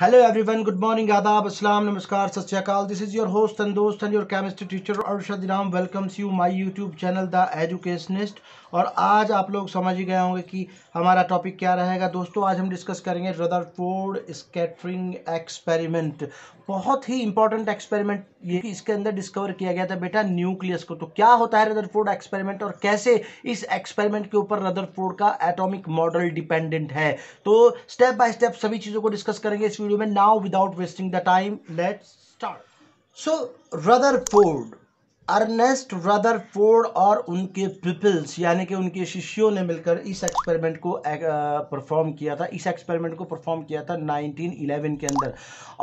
hello everyone good morning आदाब असलम नमस्कार सत श्रीकाल this is your host and दोस्त and your chemistry teacher Arshad Inam welcomes you my YouTube channel the educationist और आज आप लोग समझ ही गए होंगे कि हमारा टॉपिक क्या रहेगा दोस्तों आज हम डिस्कस करेंगे रदरफोर्ड स्केटरिंग एक्सपेरिमेंट बहुत ही इंपॉर्टेंट एक्सपेरिमेंट ये इसके अंदर डिस्कवर किया गया था बेटा न्यूक्लियस को तो क्या होता है रदरफोर्ड एक्सपेरिमेंट और कैसे इस एक्सपेरिमेंट के ऊपर रदरफोर्ड का एटॉमिक मॉडल डिपेंडेंट है तो स्टेप बाय स्टेप सभी चीज़ों को डिस्कस करेंगे इस वीडियो में now without wasting the time let's start so Rutherford Ernest Rutherford और उनके पीपल्स यानी कि उनके शिष्यों ने मिलकर इस एक्सपेरिमेंट को परफॉर्म किया था इस एक्सपेरिमेंट को परफॉर्म किया था 1911 के अंदर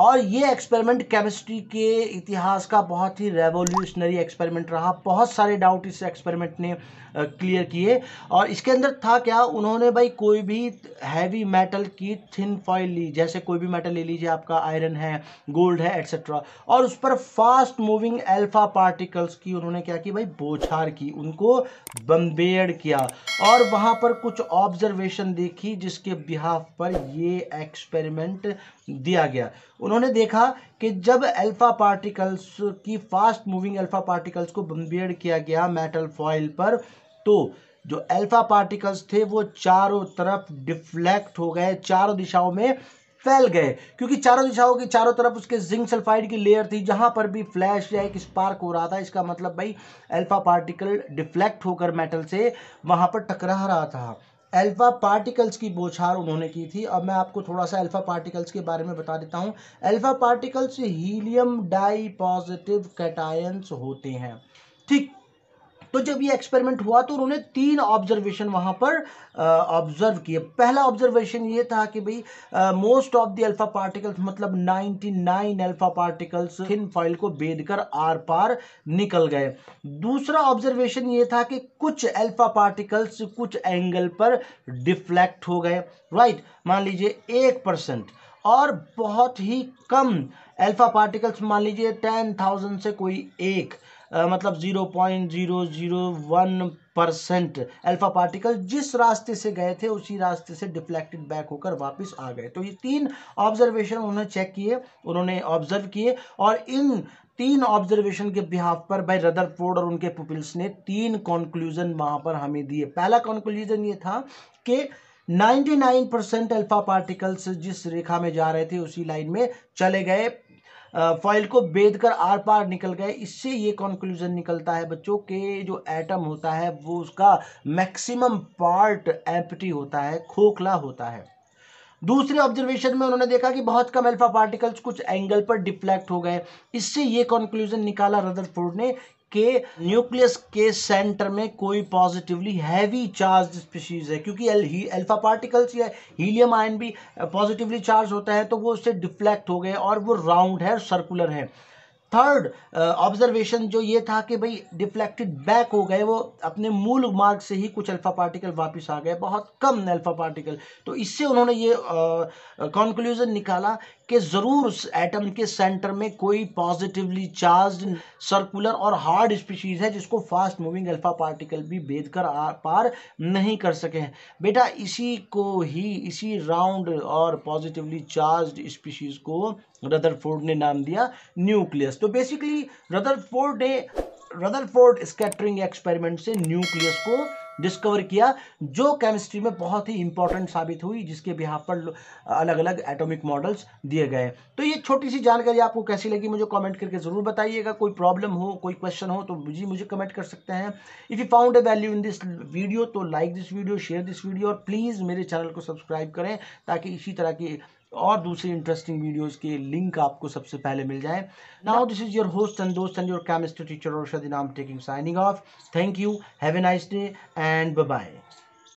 और ये एक्सपेरिमेंट केमिस्ट्री के इतिहास का बहुत ही रेवोल्यूशनरी एक्सपेरिमेंट रहा बहुत सारे डाउट इस एक्सपेरिमेंट ने क्लियर किए और इसके अंदर था क्या उन्होंने भाई कोई भी हैवी मेटल की थिन फॉइल ली जैसे कोई भी मेटल ले लीजिए आपका आयरन है गोल्ड है एट्सेट्रा और उस पर फास्ट मूविंग एल्फा पार्टिकल्स उसकी उन्होंने क्या की भाई बोछार की उनको बम्बेड किया और वहाँ पर कुछ ऑब्जर्वेशन देखी जिसके बिहाफ पर ये एक्सपेरिमेंट दिया गया उन्होंने देखा कि जब अल्फ़ा पार्टिकल्स की फास्ट मूविंग अल्फ़ा पार्टिकल्स को बम्बेड किया गया मेटल फॉइल पर तो जो अल्फ़ा पार्टिकल्स थे वो चारों तरफ डिफ्लेक्ट हो गए चारों दिशाओं में फैल गए क्योंकि चारों दिशाओं की चारों तरफ उसके जिंक सल्फाइड की लेयर थी जहाँ पर भी फ्लैश या एक स्पार्क हो रहा था इसका मतलब भाई अल्फा पार्टिकल डिफ्लेक्ट होकर मेटल से वहां पर टकरा रहा था अल्फ़ा पार्टिकल्स की बोछार उन्होंने की थी अब मैं आपको थोड़ा सा अल्फ़ा पार्टिकल्स के बारे में बता देता हूँ alpha particles helium dipositive cations होते हैं ठीक तो जब ये एक्सपेरिमेंट हुआ तो उन्होंने तीन ऑब्जर्वेशन वहाँ पर ऑब्जर्व किए पहला ऑब्जर्वेशन ये था कि भाई most of the alpha particles मतलब 99 अल्फा पार्टिकल्स थिन फाइल को बेद कर आर पार निकल गए दूसरा ऑब्जर्वेशन ये था कि कुछ अल्फा पार्टिकल्स कुछ एंगल पर डिफ्लेक्ट हो गए राइट मान लीजिए एक परसेंट और बहुत ही कम अल्फा पार्टिकल्स मान लीजिए टेन थाउजेंड से कोई एक मतलब zero point zero zero one percent alpha particle जिस रास्ते से गए थे उसी रास्ते से डिफ्लेक्टेड बैक होकर वापस आ गए तो ये तीन ऑब्जर्वेशन उन्होंने चेक किए उन्होंने ऑब्जर्व किए और इन तीन ऑब्जर्वेशन के बिहाफ पर भाई रदर फोर्ड और उनके पुपिल्स ने तीन कॉन्क्लूजन वहाँ पर हमें दिए पहला कॉन्क्लूजन ये था कि 99 परसेंट अल्फ़ा पार्टिकल्स जिस रेखा में जा रहे थे उसी लाइन में चले गए फॉइल को बेद कर आर पार निकल गए इससे ये कंक्लूजन निकलता है बच्चों के जो एटम होता है वो उसका मैक्सिमम पार्ट एम्पटी होता है खोखला होता है दूसरे ऑब्जर्वेशन में उन्होंने देखा कि बहुत कम अल्फा पार्टिकल्स कुछ एंगल पर डिफ्लेक्ट हो गए इससे ये कंक्लूजन निकाला रदरफोर्ड ने के न्यूक्लियस के सेंटर में कोई पॉजिटिवली हैवी चार्ज स्पीशीज है क्योंकि अल्फा पार्टिकल्स या हीलियम आयन भी पॉजिटिवली चार्ज होता है तो वो उससे डिफ्लेक्ट हो गए और वो राउंड है सर्कुलर है थर्ड ऑब्जर्वेशन uh, जो ये था कि भाई डिफ्लेक्टेड बैक हो गए वो अपने मूल मार्ग से ही कुछ अल्फ़ा पार्टिकल वापस आ गए बहुत कम अल्फ़ा पार्टिकल तो इससे उन्होंने ये कंक्लूज़न uh, निकाला कि ज़रूर उस एटम के सेंटर में कोई पॉजिटिवली चार्ज सर्कुलर और हार्ड स्पीशीज़ है जिसको फास्ट मूविंग अल्फ़ा पार्टिकल भी भेद कर पार नहीं कर सके हैं बेटा इसी को ही इसी राउंड और पॉजिटिवली चार्ज स्पीशीज़ को रदरफोर्ड ने नाम दिया न्यूक्लियस तो बेसिकली रदरफोर्ड ने रदरफोर्ड स्कैटरिंग एक्सपेरिमेंट से न्यूक्लियस को डिस्कवर किया जो केमिस्ट्री में बहुत ही इंपॉर्टेंट साबित हुई जिसके बिहार पर अलग अलग एटॉमिक मॉडल्स दिए गए तो ये छोटी सी जानकारी आपको कैसी लगी मुझे कमेंट करके ज़रूर बताइएगा कोई प्रॉब्लम हो कोई क्वेश्चन हो तो जी मुझे कमेंट कर सकते हैं if you found a value in this video तो like this video share this video और प्लीज़ मेरे चैनल को सब्सक्राइब करें ताकि इसी तरह की और दूसरी इंटरेस्टिंग वीडियोस के लिंक आपको सबसे पहले मिल जाए now this is your host and दोस्त एंड योर केमिस्ट्री टीचर और शादी नाम taking signing off thank you have a nice day and bye